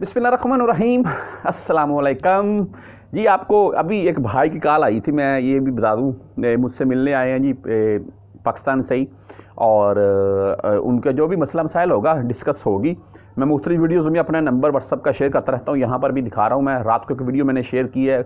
बिसमीम असलकम जी आपको अभी एक भाई की कॉल आई थी मैं ये भी बता दूँ मुझसे मिलने आए हैं जी पाकिस्तान से ही और उनका जो भी मसला मसाइल होगा डिस्कस होगी मैं मुख्तलि वीडियोज़ में अपना नंबर व्हाट्सअप का शेयर करता रहता हूँ यहाँ पर भी दिखा रहा हूँ मैं रात को एक वीडियो मैंने शेयर की है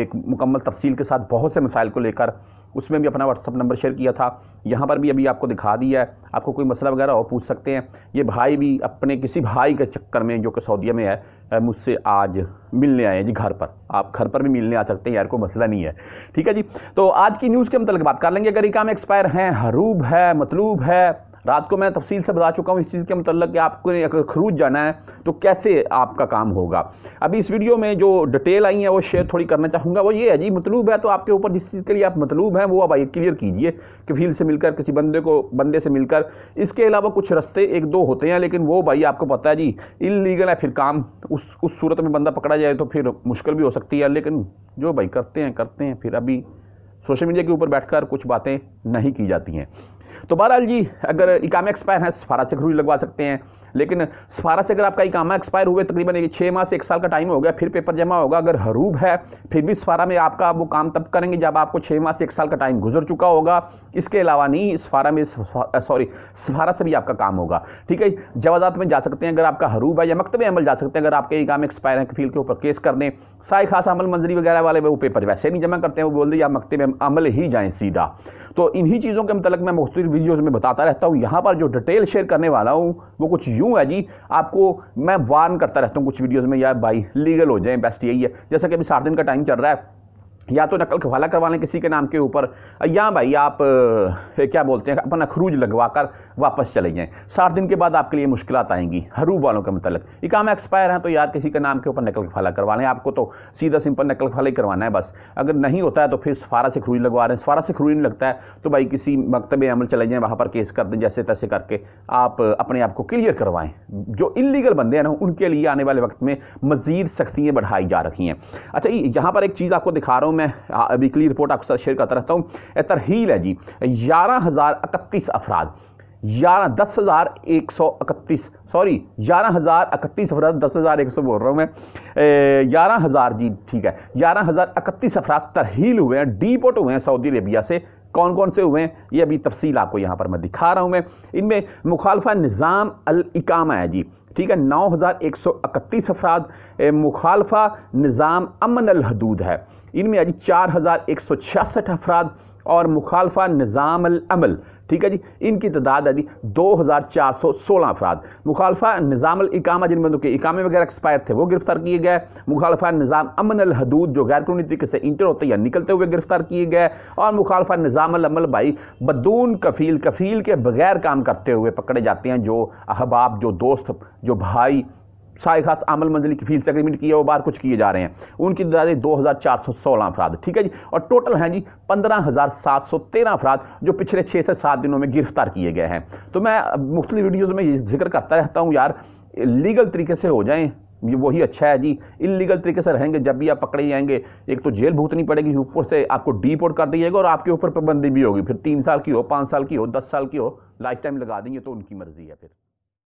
एक मुकम्मल तफसील के साथ बहुत से मसाइल को लेकर उसमें भी अपना व्हाट्सअप नंबर शेयर किया था यहाँ पर भी अभी आपको दिखा दिया है आपको कोई मसला वगैरह और पूछ सकते हैं ये भाई भी अपने किसी भाई के चक्कर में जो कि सऊदीया में है मुझसे आज मिलने आए हैं जी घर पर आप घर पर भी मिलने आ सकते हैं यार कोई मसला नहीं है ठीक है जी तो आज की न्यूज़ के मतलब बात कर लेंगे अगर में एक्सपायर हैं हरूब है मतलूब है रात को मैं तफसील से बता चुका हूँ इस चीज़ के मतलब कि आपको अगर खरूज जाना है तो कैसे आपका काम होगा अभी इस वीडियो में जो डिटेल आई है वो शेयर थोड़ी करना चाहूँगा वो ये है जी मतलूब है तो आपके ऊपर जिस चीज़ के लिए आप मतलूब हैं वो अब आइए क्लियर कीजिए कि फील्ड से मिलकर किसी बंदे को बंदे से मिलकर इसके अलावा कुछ रास्ते एक दो होते हैं लेकिन वो भाई आपको पता है जी इलीगल है फिर काम उस उस सूरत में बंदा पकड़ा जाए तो फिर मुश्किल भी हो सकती है लेकिन जो भाई करते हैं करते हैं फिर अभी सोशल मीडिया के ऊपर बैठकर कुछ बातें नहीं की जाती हैं तो बहरहाल जी अगर इकामा एक्सपायर है सफारा से खरूज लगवा सकते हैं लेकिन सफारा से अगर आपका इकामा एक्सपायर हुए तकरीबन छः माह से एक साल का टाइम हो गया फिर पेपर जमा होगा अगर हरूब है फिर भी सफारा में आपका वो काम तब करेंगे जब आपको छः माह से एक साल का टाइम गुजर चुका होगा इसके अलावा नहीं सफारा में सॉरी सफारा से भी आपका काम होगा ठीक है जवाजात में जा सकते हैं अगर आपका हरूब है या मकतब अमल जा सकते हैं अगर आपके इकाम एक्सपायर है फील्ड के ऊपर केस कर दें साय खास अमल मंजरी वगैरह वाले वो पेपर वैसे नहीं जमा करते हैं वो बोल दें आप मकतब अमल ही जाएँ सीधा तो इन्हीं चीज़ों के मतलब मैं मुख्तु वीडियोज़ में बताता रहता हूँ यहाँ पर जो डिटेल शेयर करने वाला हूँ वो कुछ यूँ है जी आपको मैं वार्न करता रहता हूँ कुछ वीडियोज़ में यार भाई लीगल हो जाए बेस्ट यही है जैसा कि अभी सात दिन का टाइम चल रहा है या तो नकल हवाला करवा लें किसी के नाम के ऊपर या भाई आप क्या बोलते हैं अपना खरूज लगवा कर वापस चले जाएँ साठ दिन के बाद आपके लिए मुश्किल आएंगी हरूब वालों के मतलब ये काम एक्सपायर हैं तो यार किसी के नाम के ऊपर नकल हवाला करवा लें आपको तो सीधा सिंपल नकल हवाला ही करवाना है बस अगर नहीं होता है तो फिर सफारा से खरूज लगवा रहे हैं सफारा से खरूज नहीं लगता है तो भाई किसी मकतब अमल चले जाएँ वहाँ पर केस कर दें जैसे तैसे करके आप अपने आप को क्लियर करवाएँ जो इलीगल बंदे हैं ना उनके लिए आने वाले वक्त में मज़ीद सख्तियाँ बढ़ाई जा रही हैं अच्छा यहाँ पर एक चीज़ आपको दिखा रहा हूँ हूँ मैं वीकली रिपोर्ट आपके साथ शेयर करता रहता हूँ तरहील है जी ग्यारह हज़ार इकतीस अफराद ग्यारह दस हज़ार एक सौ इकतीस सॉरी ग्यारह हज़ार इकतीस अफराद दस हज़ार एक सौ बोल रहा हूँ मैं ग्यारह हज़ार जी ठीक है ग्यारह हज़ार इकतीस अफराद तरहील हुए हैं डीपोट हुए हैं सऊदी अरेबिया से कौन कौन से हुए हैं ये अभी तफसील आपको यहाँ पर मैं दिखा रहा हूँ मैं इनमें मुखालफा निज़ाम अल इकामा है जी ठीक है नौ हज़ार एक सौ इकतीस अफराद मुखालफा निज़ाम अमन अलहदूद है इनमें आज चार हज़ार एक सौ छियासठ अफराद और मुखालफा निज़ाम अमल ठीक है जी इनकी तादाद है जी दो हज़ार चार सौ सोलह अफराद मुखालफा निज़ाम इकामा जिन बंदों के इकामे वगैरह एक्सपायर थे वो गिरफ्तार किए गए मुखालफा निज़ाम अमन अल हदूद जो गैर कानूनी तरीके से इंटर होते या निकलते हुए गिरफ्तार किए गए और मुखालफा निज़ाम अमल भाई बदून कफील कफील के बगैर काम करते हुए पकड़े जाते हैं जो अहबाब जो दोस्त जो भाई शाह खास अमल मंजिल की फील्स एग्रीमेंट किए और बार कुछ किए जा रहे हैं उनकी दो हज़ार चार सौ सोलह अफराद ठीक है जी और टोटल हैं जी पंद्रह हज़ार सात सौ तेरह अफराद जो पिछले छः से सात दिनों में गिरफ्तार किए गए हैं तो मैं मुख्तलि वीडियोज़ में जिक्र करता रहता हूँ यार लीगल तरीके से हो जाएँ ये वही अच्छा है जी इलीगल तरीके से रहेंगे जब भी आप पकड़े जाएंगे एक तो जेल भुगतनी पड़ेगी ऊपर से आपको डीपोर्ट कर दिया जाएगा और आपके ऊपर पाबंदी भी होगी फिर तीन साल की हो पाँच साल की हो दस साल की हो लाइफ टाइम लगा देंगे तो उनकी मर्ज़ी है फिर